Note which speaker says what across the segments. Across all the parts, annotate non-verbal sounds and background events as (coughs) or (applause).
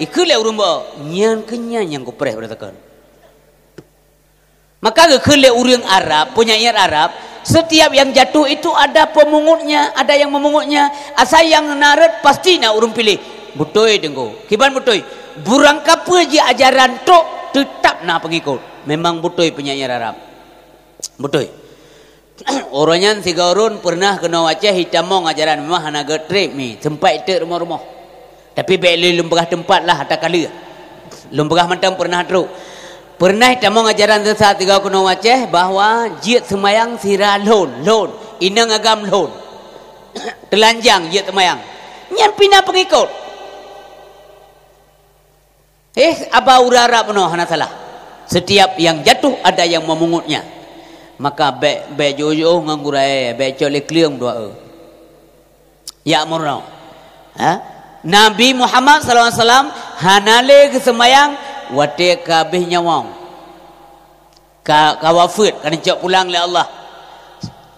Speaker 1: ikhlas urung bo nyan kenyan yang ku pernah beritakan. Maka ikhlas urung Arab punya ayat Arab setiap yang jatuh itu ada pemungutnya, ada yang memungutnya. Asal ah, yang narat pasti nak urung pilih. Butoi dengko, kiban butoi. Burang kapu aja ajaran tu tetap nak pengikut. Memang butoi punya ayat Arab. Butoi. (clears throat) Orangnya si Gaurun pernah kena wajah hitamong ajaran memang anak getrek mi. Sempat itu rumah-rumah. Tapi beli lumbrah tempat lah atas kali. Lumbrah macam pernah teruk. Pernah kita mengajaran sesat tiga kuno Aceh bahawa jiat semayang sirah lon, lon. Inang agam lon. (coughs) Telanjang jiat semayang. Yang pina pengikut. Eh, apa urara penuh hana salah. Setiap yang jatuh ada yang memungutnya. Maka be be jojo ngangurai be cole kliung dua. Ya murno. Ha? Nabi Muhammad SAW hanale ke semayang wate kabeh nyawang ka ka wafat kan cak pulang le Allah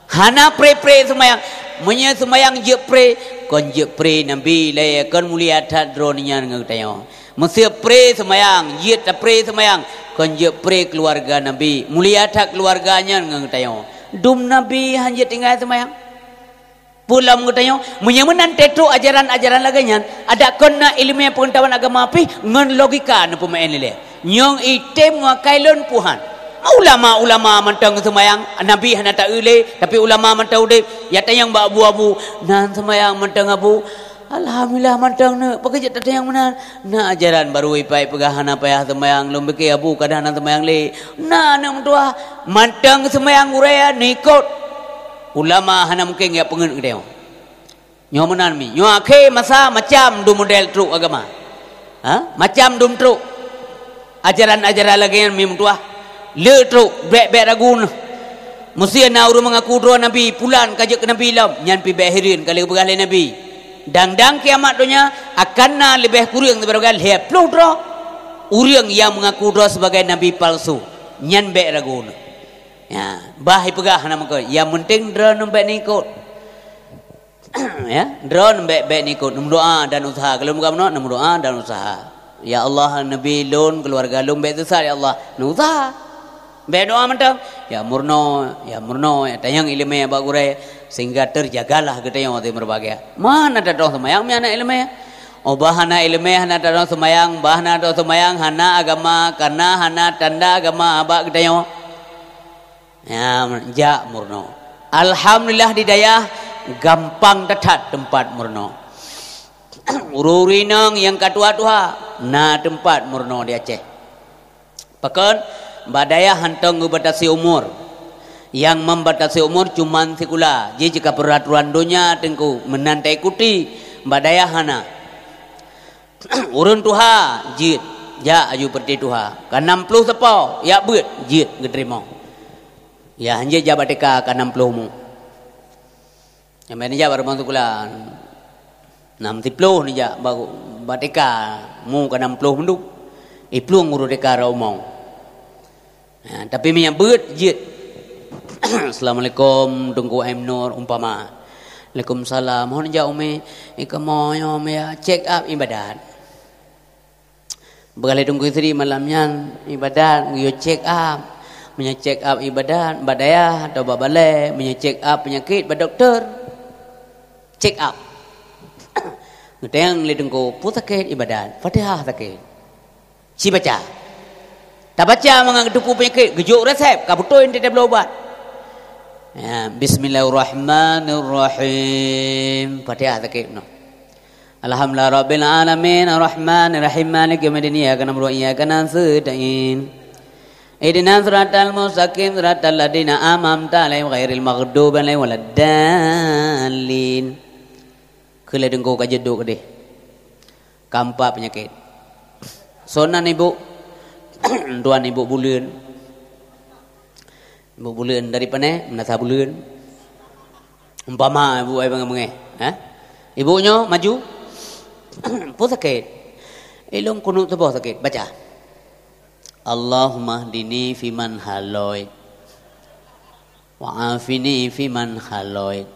Speaker 1: hana pre pre semayang menye semayang je pre kon je pre nabi le kon mulia tak drone nya ngau tayo mesti pre semayang je ta pre semayang kon je pre keluarga nabi mulia tak keluarganya ngau tayo dum nabi hanya tinggal semayang pulau mengutanya menyemenan tetu ajaran-ajaran lagi laganya ada kena ilmu yang pengetahuan agama api dengan logika yang pemain ini nyong item wakailun puhan ulama-ulama mentang semayang nabi hanya tak ulai tapi ulama mentang ulai ya tayang buat abu-abu nan semayang mentang abu Alhamdulillah mantang ne. Pakai je tata yang mana. Na ajaran baru ipai pegahan apa ya semayang lombe ke abu kadah na semayang le. Na anak mentua mantang semayang uraya ni ulama hana mungkin ya pengen gedeo nyomanan mi nyo ake masa macam du model truk agama ha macam dum truk, ajaran-ajaran lagi yang mim tua le tru be ragun musia na uru mengaku dua nabi pulan kajak ke nabi lam nyan pi behirin kali begale nabi dang-dang kiamat dunya akan na lebih kurang berogal he plu tru Uriang yang mengaku dua sebagai nabi palsu nyan be ragun ya bah ipegah nama ko yang penting drone nembek ni ikut (clears throat) ya drone nembek bek ni ikut nomor doa dan usaha kalau muka mano nomor doa dan usaha ya Allah nabi lun keluarga lun bek besar ya Allah usaha. be doa mento ya murno ya murno ya tayang ilmu ya bagure sehingga terjagalah kita yang ada merbagai mana ada doa sama yang mana ilmu ya Obahana oh, ilmeh hana ya, tanda semayang bahana tanda semayang hana agama karena hana tanda agama abak kita yang Ya, ja murno. Alhamdulillah di Daya, gampang tetap tempat murno. (clears throat) Ururinang yang katua tua na tempat murno di Aceh. Pekan badaya hantang ngubatasi umur. Yang membatasi umur cuma sikula. Jadi jika peraturan dunia tengku menantai ikuti badaya hana. (clears throat) Urun tuha jid ya ayu perti tuha. Kan 60 sepau ya buat jid ngedrimo ya hanya jawab deka kan enam puluh mu. Yang mana jabat rumah tu kula enam puluh ni jawab, baru jabat mu kan enam puluh mu. Iplu nguru deka rumah. tapi minyak berat jid. (coughs) Assalamualaikum tunggu Emnor umpama. Waalaikumsalam. Mohon ja ume ikamoyo me ya check up ibadat. Bagai tunggu istri malamnya ibadat, yo check up punya check up ibadat badaya atau babale punya check up penyakit ba doktor check up ngeteng (coughs) le dengko putaket ibadat fatihah take si baca tak baca mengang dupu penyakit gejuk resep ka butuh inti tablo ubat ya bismillahirrahmanirrahim fatihah take no Alhamdulillah Rabbil Alamin Ar-Rahman Ar-Rahim Malik Yawmiddin Iyyaka Namru Iyyaka Nasta'in Ihdinas siratal mustaqim siratal ladzina an'amta 'alaihim ghairil maghdubi 'alaihim waladdallin. Kela dengkok aja duk deh. Kampak penyakit. Sonan ibu. (coughs) Tuan ibu bulan. Ibu bulan dari mana menasa bulan. Umpama ibu ayang mengeh, ha? Eh? Ibunya maju. (coughs) Pusakit. Elong kunut tu sakit. Baca. Allahumma ahdini fiman haloid Wa'afini fiman haloid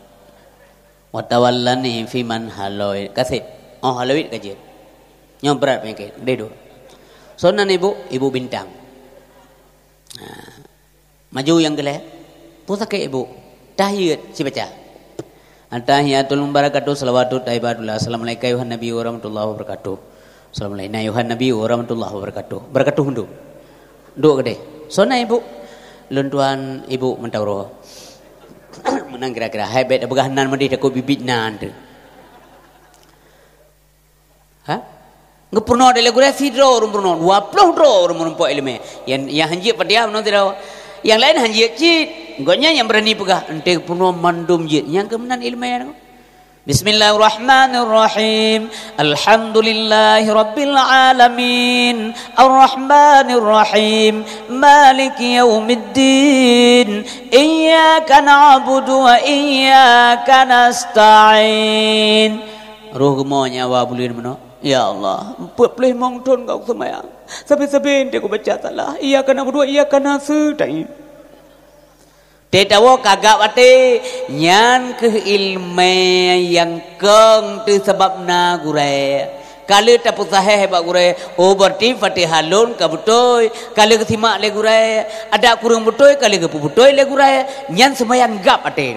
Speaker 1: Wa tawallani fiman haloid Kasih Oh haloid kajir Yang berat penyakit Dia dua Sonan ibu Ibu bintang ha. Maju yang gelap ke ibu Tahiyat si baca Antahiyatul mubarakatuh Salawatul taibadullah Assalamualaikum warahmatullahi wabarakatuh Assalamualaikum warahmatullahi wabarakatuh Berkatuh untuk dua gede. Sona ibu. Lentuan ibu mentauro. (coughs) Menang kira-kira. Hai bet, apakah nan mandi takut bibit nan tu. Ha? Ngepurno ada lagu refi draw orang purno. Dua puluh draw orang purno puak ilmi. Yang, yang hanjik padiah menang tidak Yang lain hanjik cik. Gonya yang berani pegah. Nanti purno mandum jit. Yang kemenan ilmi yang tu. بسم الله الرحمن الرحيم الحمد لله رب العالمين الرحمن الرحيم مالك يوم الدين إياك نعبد وإياك نستعين رغمون يا وابلين منو يا الله بلين مونتون قوك سمايا سبي سبين تيكو بچاتا لا إياك نعبد وإياك نستعين Tetawa kagak pati Nyan ke ilmu yang keng tu sebab nak gurai Kala tapu sahih hebat gurai Obar oh, ti fatih halun ke butoi Kala ke simak le gurai Ada kurung butoi kala ke putoi le gurai Nyan semayang gap pati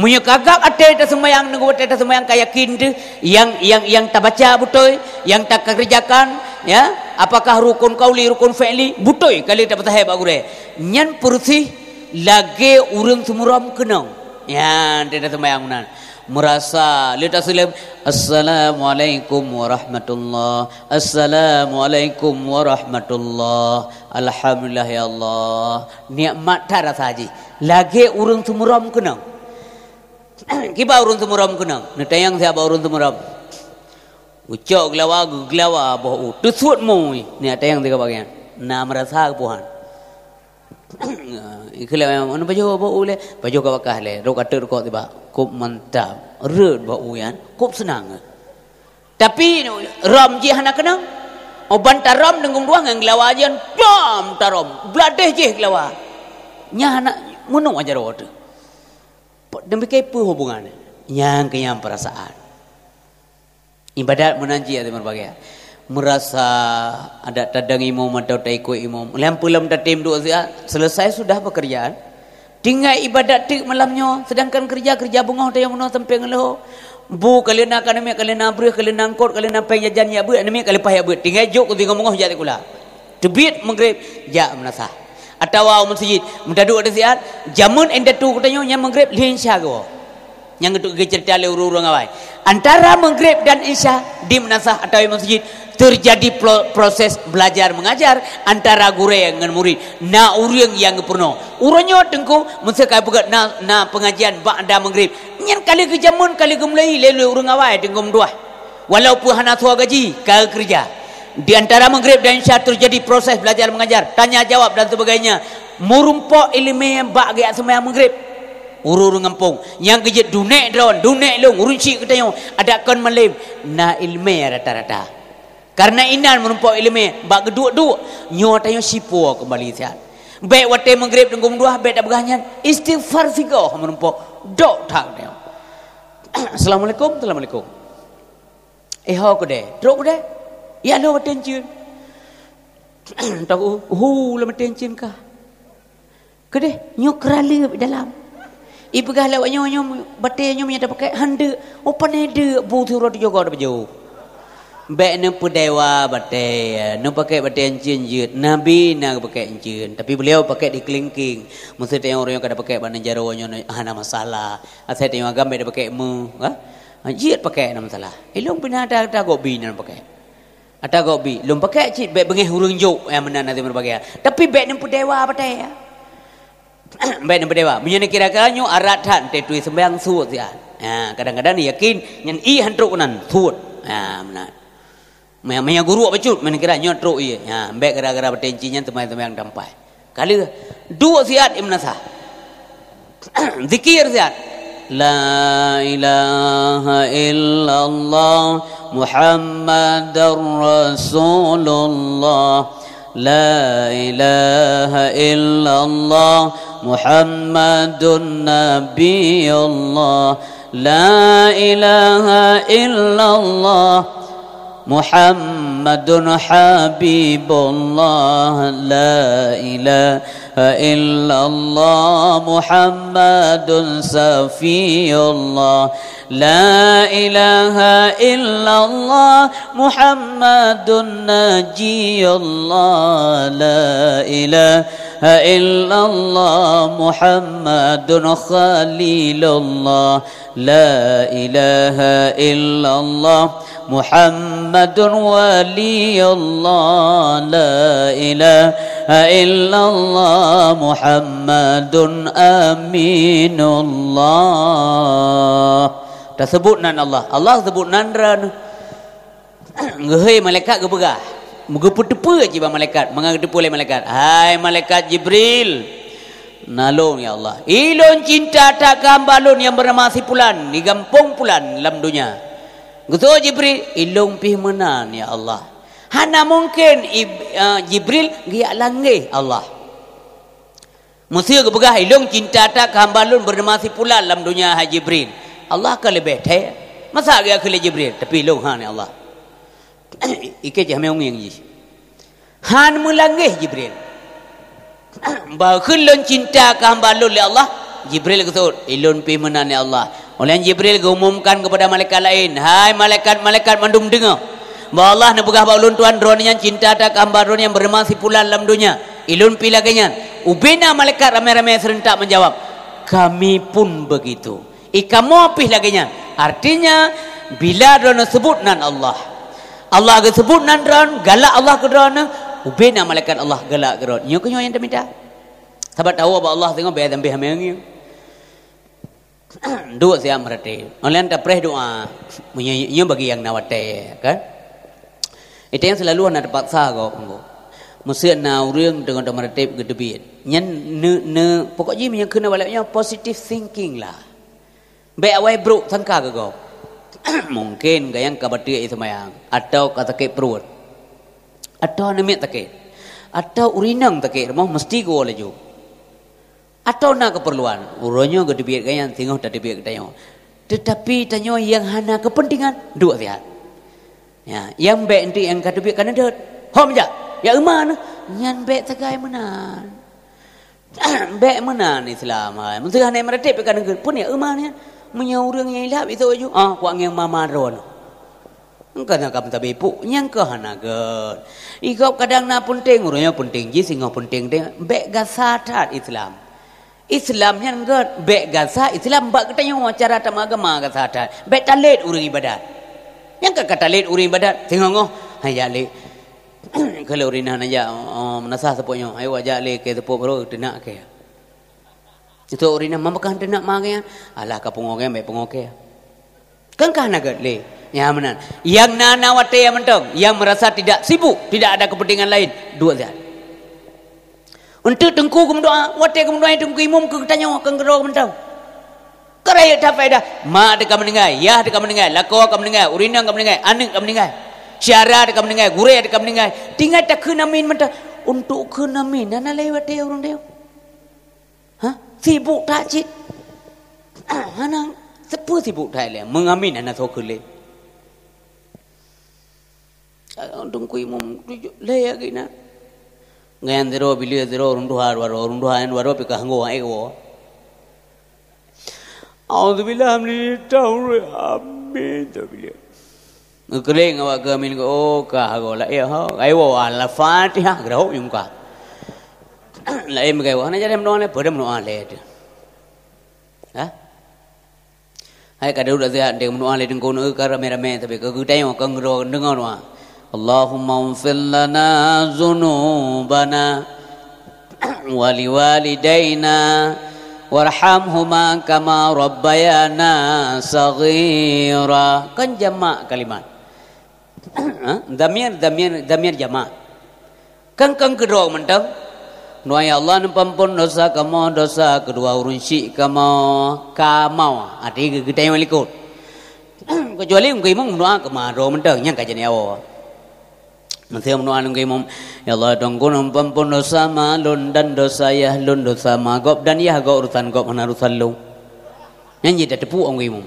Speaker 1: Munya kagak ate ta semayang nunggu ate ta semayang kaya kind yang yang yang tak baca butoi yang tak kerjakan ya apakah rukun kauli rukun fi'li butoi kali ta tahai gurai, nyan pursi lagi urang semuram kena ya tidak sembahyang mana merasa lihat asalam assalamualaikum warahmatullah assalamualaikum warahmatullah alhamdulillah ya Allah nikmat tak rasa haji lagi urang semuram kena (clears throat) kita urang semuram kena nanti yang siapa urang semuram Ucok gelawa, gelawa, tu tusut mui. Ni ada yang tiga bagian. Nama rasa kepuhan. Ah, ikhlas memang mana baju apa ule baju kau bakal le ro kata ro tiba kup mantap red ba uyan kup senang tapi ram ji kenang, kena oban taram dengung dua ngang lawa jan pam tarom, bladeh je lawa nya hana munu aja ro demi ke apa hubungannya yang kenyang perasaan ibadat menanji ada berbagai merasa ada tadang imam atau tak ikut imam. Lampu lam tatim dua sia, selesai sudah pekerjaan. Tinggal ibadat tik malamnya sedangkan kerja-kerja bungoh tayang mano tempeng ngelo. Bu kalian nak kami kalian nak beri kalian nak kot kalian nak pengajian ya bu kami kalian payah bu tinggal jok tinggal mengoh jadi kula debit menggrib ya menasa atau awal masjid muda dua ada siat zaman anda tu katanya yang menggrib lain syago yang ketuk cerita le urung-urung awai antara maghrib dan isya di manasah atau di masjid terjadi proses belajar mengajar antara guru yang dengan murid na urung yang purno urunyo tengku mesti kau buka na na pengajian ba'da maghrib nyen kali kerja jamun kali kembali mulai le urung awai tengku mdua walaupun hana tua gaji kau kerja di antara maghrib dan isya terjadi proses belajar mengajar tanya jawab dan sebagainya murumpo ilmu yang ba'da semaya maghrib urur ngempung yang keje dunek don, dunek long urun cik yang ada kon melim na ilmu ya rata-rata karena inan merumpok ilmu bak geduk-duk nyo tanyo sipo kembali sia baik wate menggrip dengum dua baik tak berganyan istighfar sigo merumpok dok tak dia (clears throat) assalamualaikum assalamualaikum eh ho kode drok kode ya lo tencin (clears throat) tak hu lo tencin kah kede nyo kerali dalam ibu galak wanyo wanyo bete wanyo menyadap ke hande open oh, hande butuh roti jogo ada baju Bek nampu dewa bete, ni pakai bete yang cincin. Nabi nak pakai cincin, tapi beliau pakai di kelingking. Mesti tengok orang yang kada pakai bandar jarawa nyonya, ah, nama salah. Asal tengok agam bete pakai mu, ha? ha pakai nama salah. Elok eh, pernah ada ada gobi nak pakai. Ada gobi, lom pakai cincin. Bek bengeh hurung jok yang mana nanti berbagai. Tapi bek nampu dewa bete Baik nampak dewa. Mungkin kira kira nyu arat han tetui sembang suat ya. ya kadang kadang yakin ya, yang i hantu kanan suut. Mana? Mereka guru apa cut? Mungkin kira nyu hantu iya. Ya, baik kira kira bertenci yang sembang sembang tampai. Kali dua siat imna sah. (clears throat) Zikir siat. لا إله إلا الله محمد رسول الله لا إله إلا الله محمد نبي الله لا إله إلا الله محمد حبيب الله لا إله إلا الله محمد سفي الله لا إله إلا الله محمد نجي الله لا إله إلا الله محمد خليل الله لا إله إلا الله محمد ولي الله لا إله إلا الله محمد أمين الله Dah sebut الله Allah Allah هي nan ran (coughs) muka pertepa je bang malaikat mengangkat tepu oleh malaikat hai malaikat Jibril nalung ya Allah ilon cinta tak gambalun yang bernama sipulan ni gampung pulan dalam dunia gitu Jibril ilung pih menan ya Allah hana mungkin eh, Jibril giak langgih Allah Mesti Musia kebegah ilung cinta tak kambalun bernama sipulan dalam dunia Haji Jibril Allah akan lebih teh masa agak kele Jibril tapi ilung han ya Allah (coughs) Ike je hame ungeng ji. Han melangih Jibril. (coughs) Bahkan khullon cinta ka hamba le ya Allah. Jibril ke tur ilun pi menane ya Allah. Oleh Jibril ke kepada malaikat lain. Hai malaikat-malaikat mandum dengar. Bahawa Allah ne bugah tuan drone yang cinta tak ka hamba drone yang bermasi pula dalam dunia. Ilun pi lagenya. Ubena malaikat ramai-ramai serentak menjawab. Kami pun begitu. Ika mau pi lagenya. Artinya bila drone sebut nan Allah. Allah ke sebut nandran, galak Allah ke dorana. Ubena malaikat Allah galak ke dorana. Yang kenyo yang terminta. Sebab tahu apa Allah tengok bayar dan bayar mengi. Dua siam merate. Oleh anda pray doa. Menyanyi bagi yang nawate, kan? Itu yang selalu anda terpaksa kau kau. Mesti anda urung dengan anda merate gedebit. Yang ne ne pokoknya yang kena baliknya positive thinking lah. Bayar way bro, sangka kau. (coughs) mungkin gayang kabati itu mayang atau katake perut atau nemek take atau urinang take rumah mesti gua leju atau nak keperluan uronyo gede biar gayang tengok dari biar tanya. tetapi tanya yang hana kepentingan dua sehat ya yang baik nanti yang kata biar kanada home ja ya eman lah. yang baik tegai mana? (coughs) baik mana islam ha mesti hanai meretik pekan pun ya eman ya Menya urang yang ilap itu aju. Ah, kau yang mamaron. Engkau nak kamu tapi ibu, yang kau hanagan. Ikau kadang nak penting, urangnya penting jis, ingau penting dia. Bek gasatat Islam. Islam yang engkau bek gasat Islam. Bak kita yang wacara tamu agama gasatat. Bek talit urang ibadat. Yang kau kata talit urang ibadat, Singa ngoh. Hanya le. (clears throat) Kalau urina naja, oh, nasa sepunya. Ayuh ajak le ke sepupu baru, dia ke. Itu orang yang mampu kan nak makan ya? Alah kau pengok kan ya, baik Kan kah nak le? Ya menan. Yang na wate yang mentong, yang merasa tidak sibuk, tidak ada kepentingan lain. Dua dia. Untuk tengku kum doa, wate kum doa tengku imum kum tanya kum gerok mentong. Keraya tak faedah. Ma ada kau mendengar, ya ada kau mendengar, lakau kau mendengar, urina kau mendengar, anak kau mendengar, syara ada kau mendengar, gure ada kau mendengar. Tinggal tak kena min mentong. Untuk kena min, mana lewat dia orang dia. Hah? anh anh anh đừng quỳ mồm, sibuutachi hana sepu sibuutaile mengamini ana sokule anh, mum leya gina ngayan dero bilio dero rundu har waro rundu har waro pe kahango ai go audu bila hamni taure amme to bilio ngaleng awa gamin go o kahago la ya ha ai wo ala fatiha grau yum ka la em gai wah na jare mno le bodem mno le de ha hai ka du da ze de mno le ding ko no ka ra me ra me ta be ka ku tai yo ngro ndu ngo wa allahumma fil lana zunubana (coughs) wa li walidaina warhamhuma kama rabbayana saghira kan jama kalimat (coughs) ha? damian damian damian jamak kan kan gedor mentang ya Allah nampun dosa kamu dosa kedua urun si kamu kamu ada yang kita yang ikut kecuali engkau imam nuai kamu roh mendeng yang kajian ya Allah nanti om nuai engkau imam ya Allah tunggu nampun dosa malun dan dosa ya dosa magop dan ya gop urusan gop mana urusan lu yang jadi tepu om imam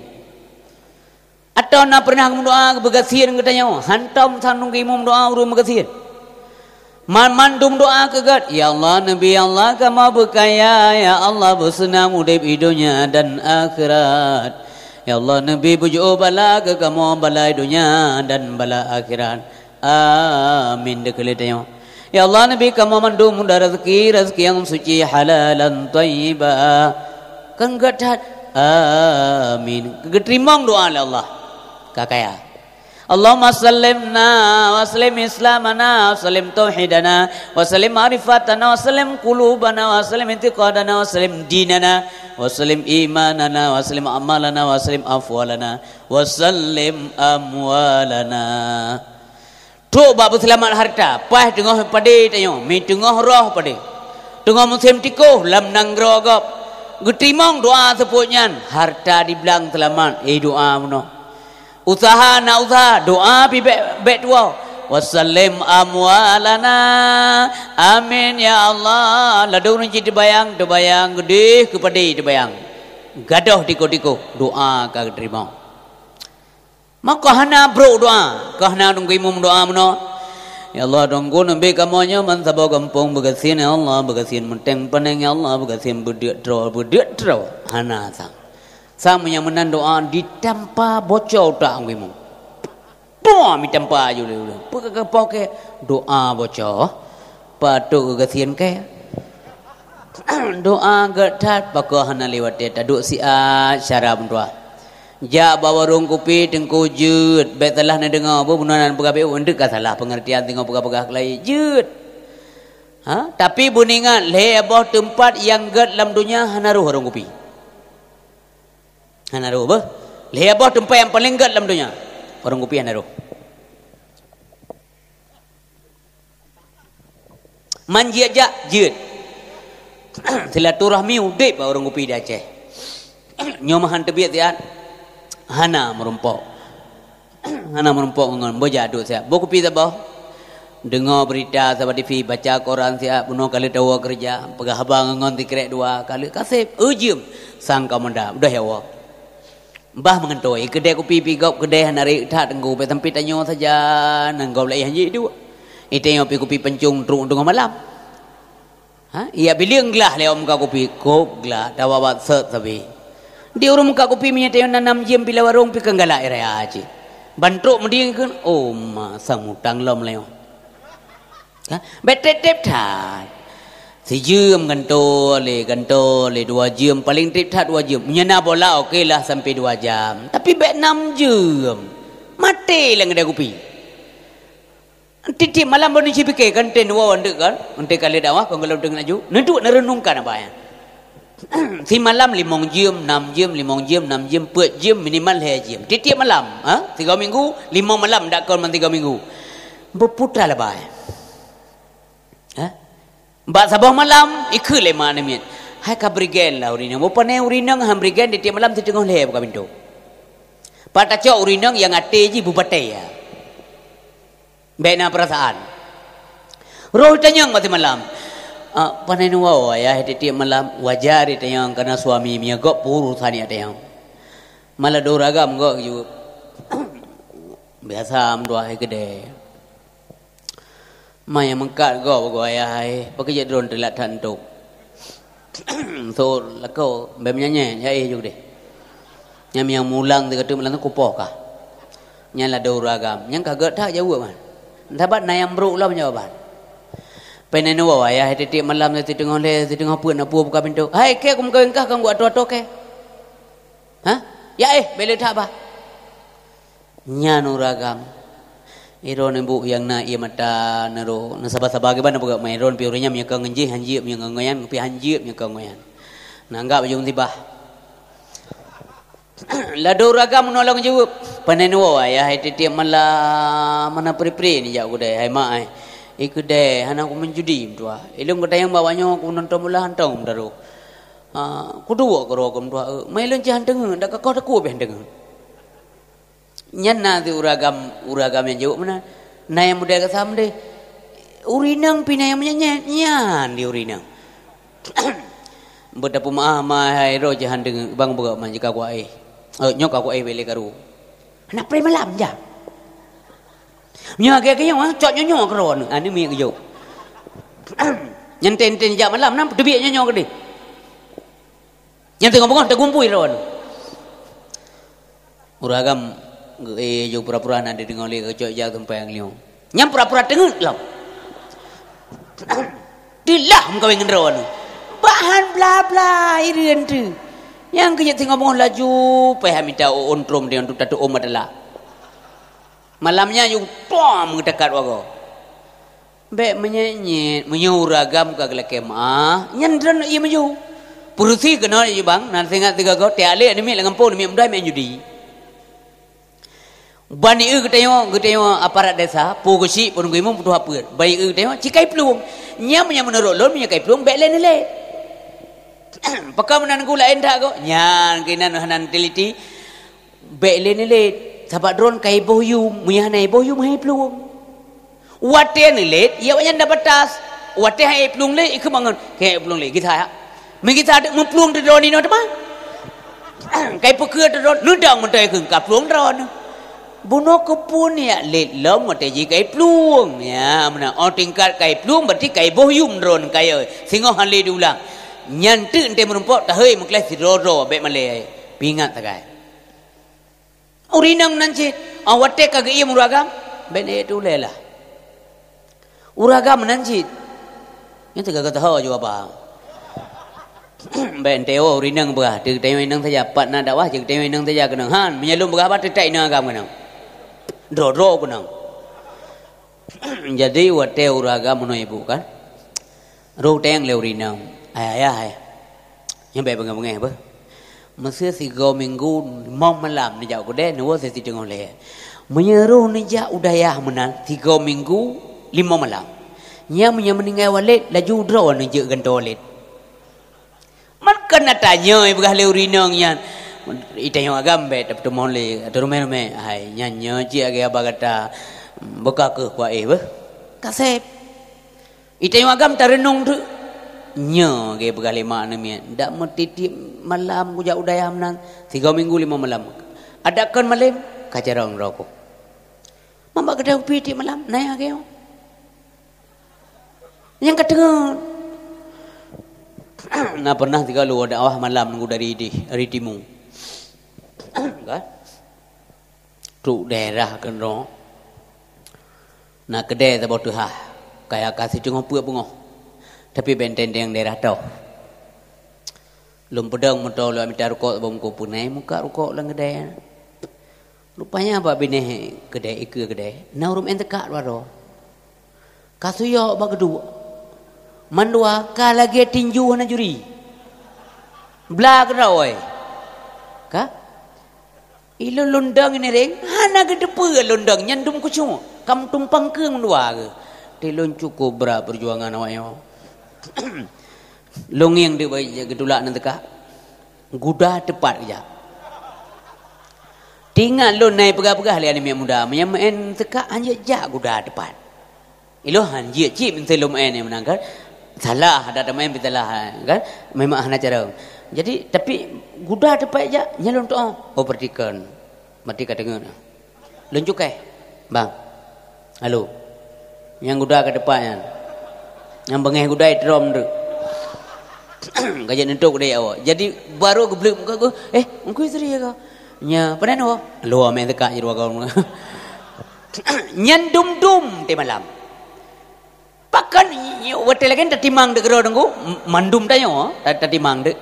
Speaker 1: atau nak pernah kamu doa kebegasian kita nyawa hantam sanung imam doa urus begasir. Mandum doa ke God. Ya Allah, Nabi Allah, kamu berkaya. Ya Allah, bersenam udib hidunya dan akhirat. Ya Allah, Nabi puji bala ke kamu balai dunia dan bala akhirat. Amin. Dekali Ya Allah, Nabi kamu mandum da rezeki, rezeki yang suci halalan taibah. Kan gadat. Amin. Keterimang doa Allah. Kakak Kakak ya. Allahumma sallimna wa sallim islamana wa sallim tauhidana wa sallim marifatana wa sallim kulubana wa sallim intiqadana wa sallim dinana wa sallim imanana wa sallim amalana wa sallim afwalana wa sallim amwalana Tu babu selamat harta pah tengah pade tayo mi tengah roh pade tengah musim tiko lam nang rogop gutimong doa sepunyan harta dibilang selamat eh doa munoh usaha nak usaha doa pi bek bek tua wasallim amwalana amin ya allah ladu nci dibayang dibayang gede kepada dibayang gadah diko-diko doa ka terima maka hana bro doa ka hana nunggu imam doa mano Ya Allah dong nabi kamu nya man sabo kampung begasin ya Allah begasin menteng peneng ya Allah begasin budak draw budak draw hana sang sama yang menan doa ditempa bocor tak angguimu buah mi tempa jule jule pakai ke doa bocor patuk ke ke (clears throat) doa gertat pakai hana lewat dia tak duk si a syara pun tua Ja bawa rung kupi tengku jut bet telah dengar apa bunuh nan pegawai undek kasalah pengertian tengok pegawai lain. jut Ha? Tapi buningan leh boh tempat yang gerd dalam dunia hanaruh orang kupi. Anaruh ber. Lebah tempat yang paling gelap dalam dunia. Orang kupi anaruh. Man jiat jak, jiat. (clears throat) Silaturahmi udib bah orang kupi di Aceh. (clears throat) Nyomahan tebiat siat. Hana merumpok. (clears throat) Hana merumpok dengan berjaduk siat. Bawa kupi tak Dengar berita sahabat TV, baca koran siap, bunuh kali tawa kerja, pegah abang dengan tikrek dua kali, kasih, ujim, sangka mendap, dah ya wak. Mbah mengentoi kedai kopi pigop kedai hanari tak tunggu pe tempi tanyo saja nang gaul lai hanji itu. Itu yang kopi pencung truk tunggu malam. Ha? Ia beli englah le om kopi kop glah dawa bat set Di urum muka kopi minyak tayo nanam jiem bila warung pi kenggala era aji. Bantro mending kan oh ma samutang lom leo. Lah ha? Betetep tak. Sejam dengan tole, eh, dengan tole, eh, dua jam. Paling trip tak dua jam. Menyana bola, okeylah sampai dua jam. Tapi baik enam jam. Mati lah dengan dia Titik malam pun dia fikir, kan dua orang kan. Nanti kali dah, kan kalau dia nak ju. Nanti nak renungkan apa ya. (clears throat) Si malam lima jam, enam jam, lima jam, enam jam, empat jam, minimal lima jam. Titik malam, ha? tiga minggu, lima malam, tak kau tiga minggu. Berputar lah, bayang. Bak sabah malam ikh le mana Hai ka brigen la urinang. Bupa ne urinang ham brigen di tiap malam tu tengah leh buka pintu. Pataca urinang yang ate ji bubate ya. Bena perasaan. Roh tanyang mati malam. Uh, ah, Panen wau ayah di tiap malam wajar itu yang karena suami mien gop puru tanya dia. Malah doraga mgo juga. (coughs) Biasa am doa hai kedai. Mai yang mengkat kau bagi ayah ai. Pakai je drone telat tan tu. so (coughs) lako be menyanyi ya juga. deh. Yang yang mulang de kata melang ku poka. Nyala de uragam. Yang kagak tak jawab man. Sebab na yang bruk lah jawaban. Penenu wa ya titik malam titik tengah le titik tengah pun apa buka pintu. Hai ke aku muka engkau kan gua tua-tua ke? Ha? Ya eh bele tak ba. Nyanu Iron ibu yang na ia mata nero na sabah sabah ke mana bukan Iron piurinya mereka ngaji hanji mereka ngoyan pi hanji mereka ngoyan. Nangga bujung tiba. (clears throat) Lado raga menolong juga penenwa ayah itu dia malah mana pri pri ni jauh gede hai mak ayah ikut deh hana aku menjudi tua. Ilum gede yang bawanya aku nonton mula hantar um daru. Kudu aku rogam tua. Melayan jangan dengar, dah kau dah kau berhenti dengar nyana di uragam uragam yang jauh mana na yang muda kata deh urinang pina yang menyanyi nyan di urinang Benda pun mah mah hero jahan dengan bang buka manja aku ai eh, nyok aku ai beli karu nak pergi malam ja nyok kau yang cok nyok nyok karu ane mian kau nyenten ten jam malam nam tu biar nyok kau Yang tengok bukan tak kumpul orang. Uragam eh jo pura-pura nak dia dengar lirik kecok jauh tempat yang liu. Nyam pura-pura dengar lah. Dilah kau ingin rawan. Bahan bla bla iri entu. Yang kerja tengok mohon laju, payah minta oh, on drum dia untuk tatu om adalah. Malamnya yung pom mendekat wago. Bek menyenyi, menyuragam ke gelak kemah. Nyandran iya menyu. Purusi kenal iya bang, nanti ingat tiga kau, tiap alih ini mi, lengan pun ini, mudah ini judi. Bani e ke tengok, ke tengok aparat desa, pu ke si, pun gue mumpu apa. Bayi e ke tengok, cikai peluang. Nyam nyam menurut lor, nyam cikai peluang, belen (clears throat) le. Pakai menan gula entah kok. Nyam kena nahan teliti. Belen le, sabak dron kai boyu, munya nai boyu mai peluang. Wate ni ia banyak dapat tas. Wate hai peluang le, ikut mangan, kai peluang le, kita ya. Mungkin ada mumpuang di dron ini, nampak? (clears throat) Kai pukul di dron, nudang mentai kengkap peluang dron bunuh ke pun ya lit lom mate ji pluang ya mana o tingkat kai pluang berarti kai boh yum ron kai singoh han le dula nyantu ente hei mukle si be male pingat ta urinang nan ji o watte ka ge yum ragam be ne tu le la ba Ben urinang berah, tu tayo inang saja. Pat nak dakwah, tu tayo inang saja kena Doro aku nang. Jadi wate uraga mana ibu kan? Ruh teng leuri nang. Ayah ayah. Yang bebe ngapa ngapa? Masih si go minggu mau malam ni jauh kuda ni wate si tengok leh. Menyeru ni jauh udah ya menang tiga minggu lima malam. Nya menyeru meninggal walet laju draw ni jauh gentol walet. Mak kena tanya ibu kah leuri nang yang itayong agambe tapi tu mohon le tu rumen rumen hai nyanyo ji agi apa kata hmm, buka ke kua eh, ber. kasep Ita yang agam terenung tu nyo ge bagali mana Tak ndak metiti malam puja udaya menang tiga minggu lima malam Ada adakan malam kacarong roko mamba kada upiti malam naya age eh, oh. yang kedengar (clears throat) nah pernah tiga luar ada awah malam nunggu dari di ridimu kan? daerah kena. Nak kedai tak bawa tuha. Kaya kasih cengah puak pengoh. Tapi benteng yang daerah tau. Lum pedang mata lu lah, minta rukuk bom ko punai eh, muka rukuk lang kedai. Ha? Rupanya apa bini kedai ikut kedai. Naurum entekak lu lah, ado. Kasuyo kedua, Mandua ka lagi tinju na juri. Belak dah oi. Kak? Ilo londang ini reng, hana gedepe londang, nyandum kucung. Kamu tumpang ke mendua ke? Telon cukup berat perjuangan awak yang. Longi yang dia baik gedulak nanti kak. Guda tepat ke jap. Tinggal lo naik pegah-pegah lihat ni muda. Yang main teka hanya jak guda tepat. Ilo hanya cip minta lo main yang kan? Salah, ada main minta lah. Kan? Memang hana cara jadi tapi gudah tepat aja nyalon tu oh perdikan mati ka dengar lunjuk ke bang halo yang gudah ke depannya yang bengeh gudah drum tu (coughs) gaya nentuk dia awak jadi baru aku beli muka eh engkau isteri ya kau nya pernah no lu main dekat dua kau (coughs) nyen dum di malam pakan hotel kan tertimang de aku mandum tanya oh. tayo tertimang de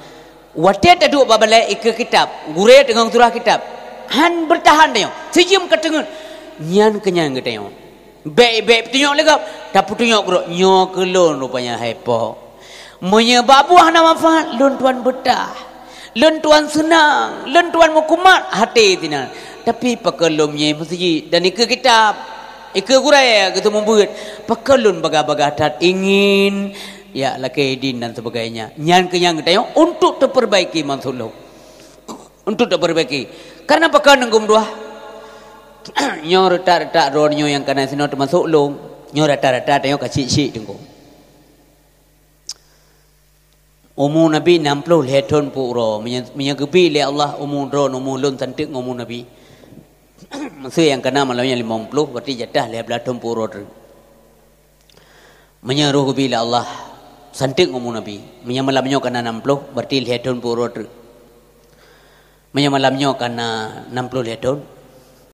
Speaker 1: Wate tadu babale ikke kitab, gure tengang turah kitab. Han bertahan dayo. Sijim katengun. Nyan kenyang gedayo. Be be tinyo lega, tapu tinyo gro nyo kelo rupanya hepo. Munya babu hana mafan lun tuan betah. Lun tuan senang, lun tuan mukumat hati dina. Tapi ye, mesti dan ikke kitab. Ikke gurae gitu mumbuh. Pakalun baga-baga tat ingin ya laki din dan sebagainya nyan ke nyan tayo untuk diperbaiki, mansulu untuk diperbaiki. karena apa kan ngum dua (clears throat) nyo retak retak ronyo yang kena sino termasuk long nyo retak retak tayo ka cici tunggu umu nabi 60 leton puro menyegepi le Allah umu ron umu lon tantik ngumu nabi (clears throat) Masa yang kena malamnya lima puluh Berarti jadah lihat belah tempur order Menyeruh bila Allah Santik ngomong Nabi. Minya malamnya kena 60, berarti lihat tahun puluh rotu. Minya malamnya kena 60 lihat tahun,